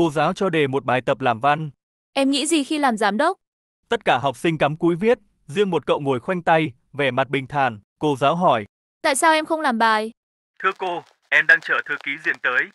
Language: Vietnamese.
Cô giáo cho đề một bài tập làm văn. Em nghĩ gì khi làm giám đốc? Tất cả học sinh cắm cúi viết, riêng một cậu ngồi khoanh tay, vẻ mặt bình thản, cô giáo hỏi. Tại sao em không làm bài? Thưa cô, em đang chờ thư ký diện tới.